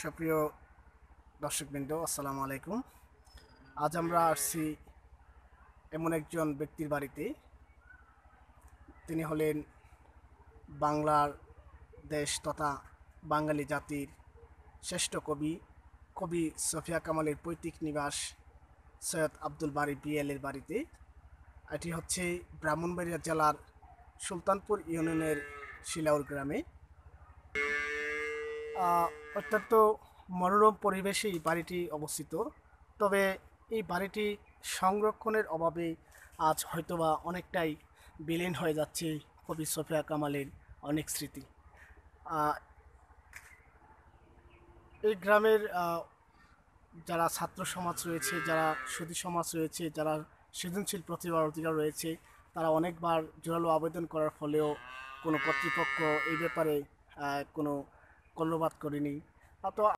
সুপ্রিয় দর্শকবৃন্দ আসসালামু আলাইকুম আজ আমরা আসছি এমন একজন ব্যক্তির বাড়িতে তিনি হলেন বাংলার দেশ তথা বাঙালি জাতির শ্রেষ্ঠ কবি কবি সফিয়া কামালের পৈতৃক নিবাস সৈয়দ আব্দুল বাড়ি বিএলের বাড়িতে এটি হচ্ছে ব্রাহ্মণবাড়িয়া জেলার সুলতানপুর ইউনিয়নের শিলাউর গ্রামে অত্যন্ত মনোরম পরিবেশে এই বাড়িটি অবস্থিত তবে এই বাড়িটি সংরক্ষণের অভাবে আজ হয়তোবা অনেকটাই বিলীন হয়ে যাচ্ছে কবি সফিয়া কামালের অনেক স্মৃতি এই গ্রামের যারা ছাত্র সমাজ রয়েছে যারা সুদী সমাজ রয়েছে যারা সৃজনশীল প্রতিভার অধিকার রয়েছে তারা অনেকবার জোরালো আবেদন করার ফলেও কোনো কর্তৃপক্ষ এই ব্যাপারে কোনো কর্ণপাত করিনি তো